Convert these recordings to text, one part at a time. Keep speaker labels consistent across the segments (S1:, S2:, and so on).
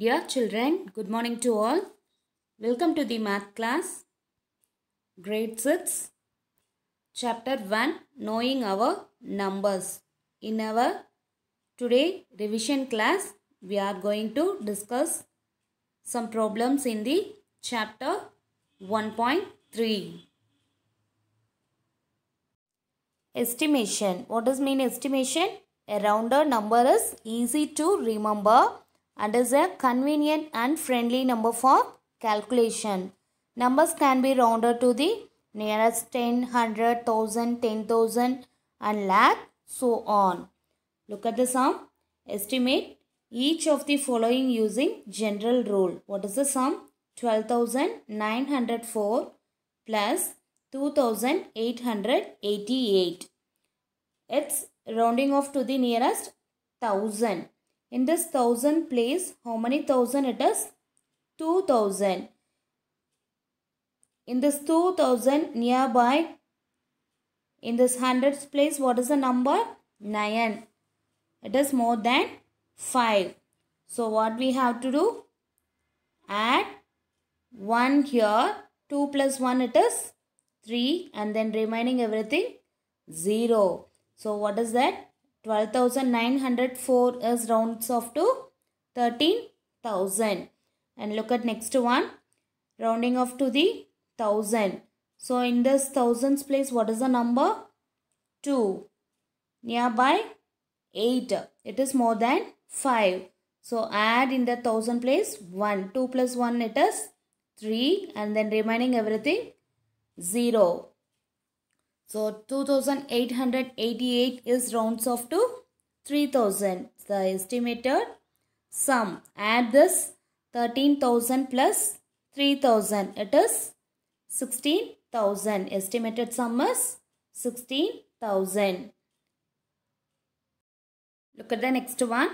S1: Dear children, good morning to all. Welcome to the math class. Grade 6. Chapter 1 Knowing Our Numbers. In our today revision class, we are going to discuss some problems in the chapter 1.3. Estimation. What does mean estimation? A rounder number is easy to remember and is a convenient and friendly number for calculation. Numbers can be rounded to the nearest 10, 100, 1000, 10,000 and lakh so on. Look at the sum. Estimate each of the following using general rule. What is the sum? 12,904 plus 2,888. It's rounding off to the nearest 1000. In this thousand place, how many thousand it is? Two thousand. In this two thousand nearby, in this hundreds place, what is the number? Nine. It is more than five. So what we have to do? Add one here. Two plus one it is three, and then remaining everything zero. So what is that? 12,904 is rounds off to 13,000. And look at next one. Rounding off to the 1,000. So in this thousands place what is the number? 2. Nearby 8. It is more than 5. So add in the 1000 place 1. 2 plus 1 it is 3 and then remaining everything 0. So 2888 is rounds off to 3000. The estimated sum. Add this 13,000 plus 3,000. It is 16,000. Estimated sum is 16,000. Look at the next one.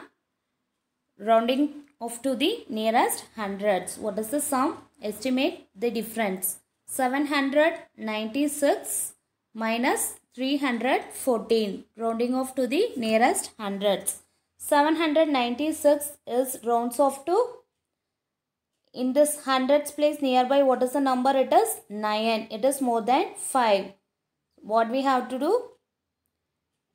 S1: Rounding off to the nearest hundreds. What is the sum? Estimate the difference. 796 minus 314 rounding off to the nearest hundreds. 796 is rounds off to in this hundreds place nearby what is the number it is 9 it is more than 5 what we have to do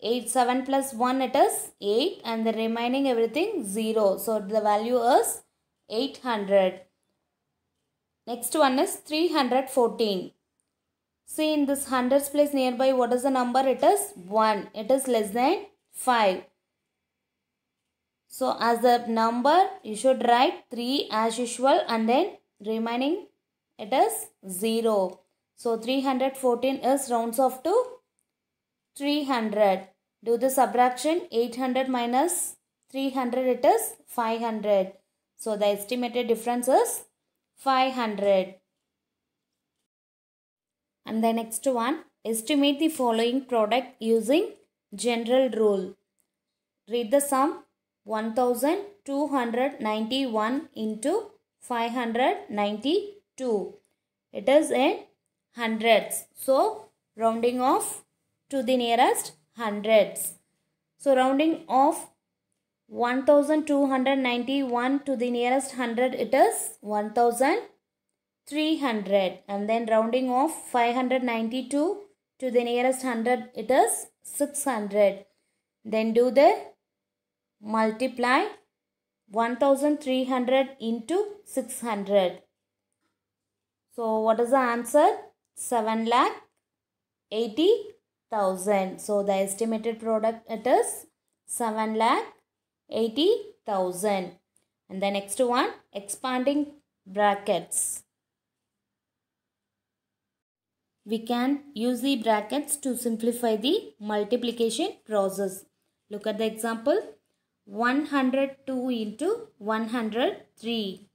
S1: 8 7 plus 1 it is 8 and the remaining everything 0 so the value is 800 next one is 314 See in this hundreds place nearby what is the number? It is 1. It is less than 5. So as the number you should write 3 as usual and then remaining it is 0. So 314 is rounds off to 300. Do the subtraction 800 minus 300 it is 500. So the estimated difference is 500. And the next one, estimate the following product using general rule. Read the sum 1291 into 592. It is in hundreds. So, rounding off to the nearest hundreds. So, rounding off 1291 to the nearest hundred, it is 1000. 300 and then rounding off 592 to the nearest 100 it is 600 then do the multiply 1300 into 600 so what is the answer 7 lakh 80000 so the estimated product it is 7 lakh 80000 and the next one expanding brackets we can use the brackets to simplify the multiplication process. Look at the example. 102 into 103.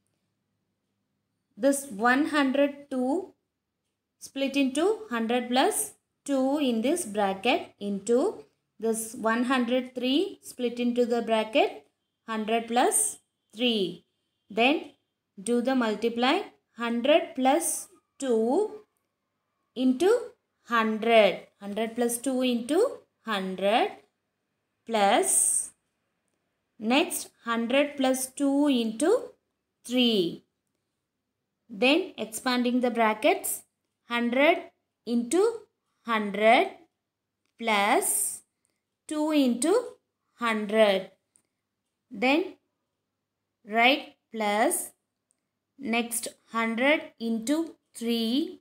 S1: This 102 split into 100 plus 2 in this bracket into this 103 split into the bracket 100 plus 3. Then do the multiply 100 plus 2 into 100. 100 plus 2 into 100 plus next 100 plus 2 into 3. Then expanding the brackets 100 into 100 plus 2 into 100. Then right plus next 100 into 3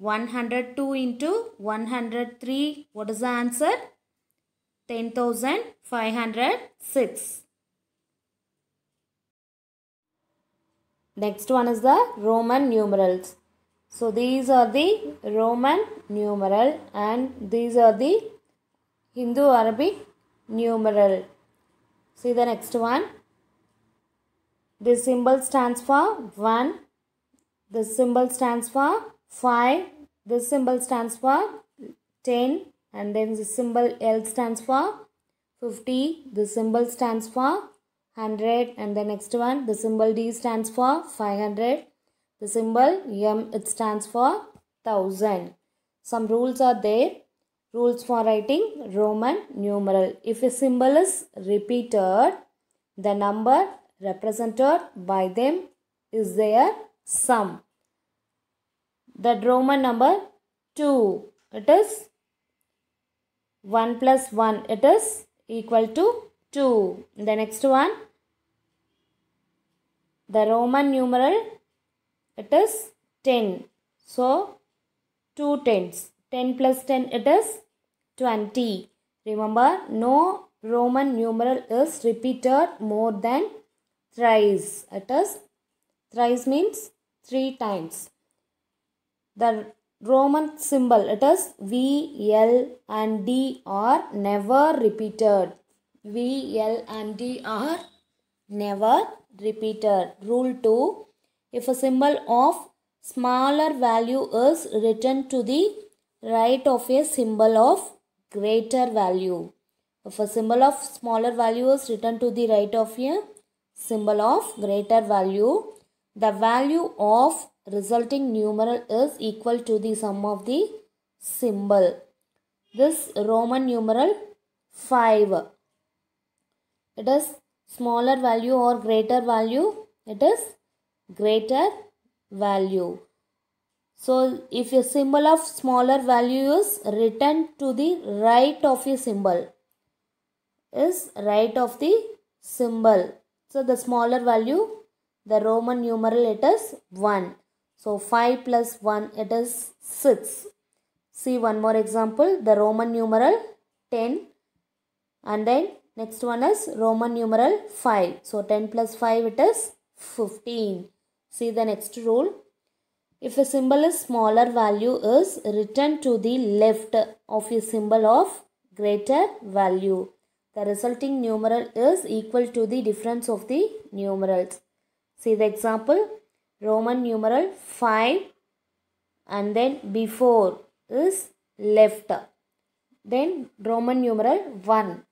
S1: 102 into 103. What is the answer? 10,506. Next one is the Roman numerals. So these are the Roman numeral and these are the Hindu Arabic numeral. See the next one. This symbol stands for 1. This symbol stands for 5. This symbol stands for 10 and then the symbol L stands for 50. The symbol stands for 100 and the next one the symbol D stands for 500. The symbol M it stands for 1000. Some rules are there. Rules for writing Roman numeral. If a symbol is repeated, the number represented by them is their sum that Roman number 2. It is 1 plus 1. It is equal to 2. The next one. The Roman numeral. It is 10. So, 2 tens. 10 plus 10. It is 20. Remember, no Roman numeral is repeated more than thrice. It is thrice means 3 times the Roman symbol. It is V, L and D are never repeated. V, L and D are never repeated. Rule 2. If a symbol of smaller value is written to the right of a symbol of greater value. If a symbol of smaller value is written to the right of a symbol of greater value, the value of resulting numeral is equal to the sum of the symbol. This Roman numeral 5. It is smaller value or greater value. It is greater value. So, if a symbol of smaller value is written to the right of a symbol, is right of the symbol. So, the smaller value, the Roman numeral it is 1. So 5 plus 1 it is 6. See one more example the Roman numeral 10 and then next one is Roman numeral 5. So 10 plus 5 it is 15. See the next rule. If a symbol is smaller value is written to the left of a symbol of greater value. The resulting numeral is equal to the difference of the numerals. See the example Roman numeral 5 and then before is left. Then Roman numeral 1.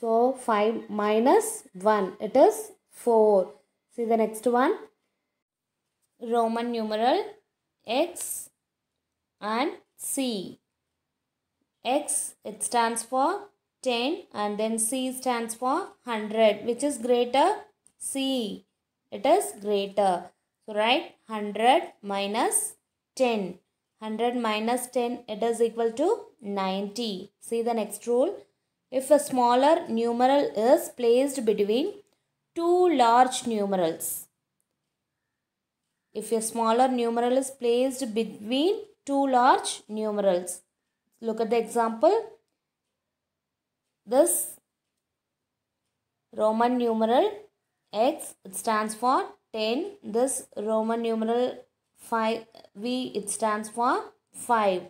S1: So 5 minus 1 it is 4. See the next one. Roman numeral X and C. X it stands for 10 and then C stands for 100 which is greater C. It is greater write 100 minus 10. 100 minus 10 it is equal to 90. See the next rule. If a smaller numeral is placed between two large numerals. If a smaller numeral is placed between two large numerals. Look at the example. This Roman numeral x it stands for 10 this roman numeral 5 v it stands for 5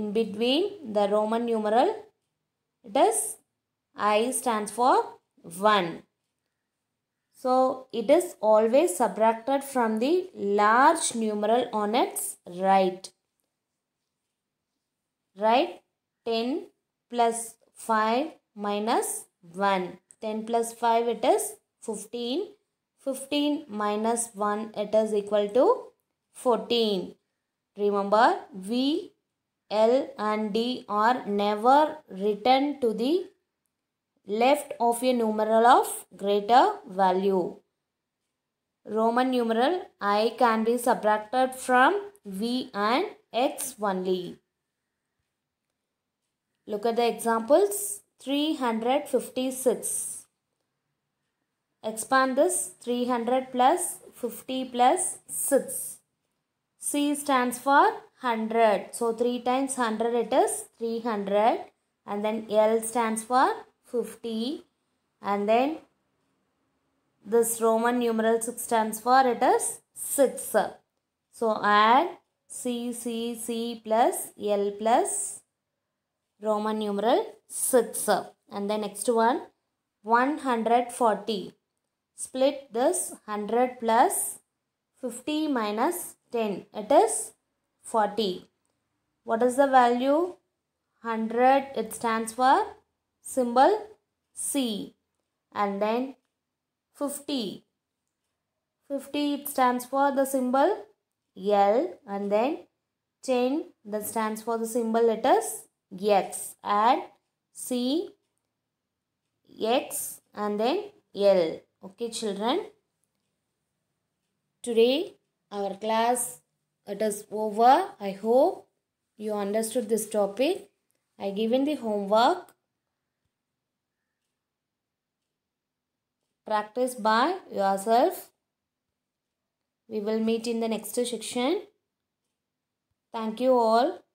S1: in between the roman numeral it is i stands for 1 so it is always subtracted from the large numeral on its right right 10 plus 5 minus 1 10 plus 5 it is 15 15 minus 1 it is equal to 14. Remember V, L and D are never written to the left of a numeral of greater value. Roman numeral I can be subtracted from V and X only. Look at the examples. 356. Expand this 300 plus 50 plus 6. C stands for 100. So 3 times 100 it is 300 and then L stands for 50 and then this Roman numeral 6 stands for it is 6. So add C, C, C plus L plus Roman numeral 6 and the next one 140. Split this 100 plus 50 minus 10. It is 40. What is the value? 100. It stands for symbol C. And then 50. 50 it stands for the symbol L. And then 10 that stands for the symbol letters X. and C, X and then L. Okay children. Today our class it is over. I hope you understood this topic. I given the homework. Practice by yourself. We will meet in the next section. Thank you all.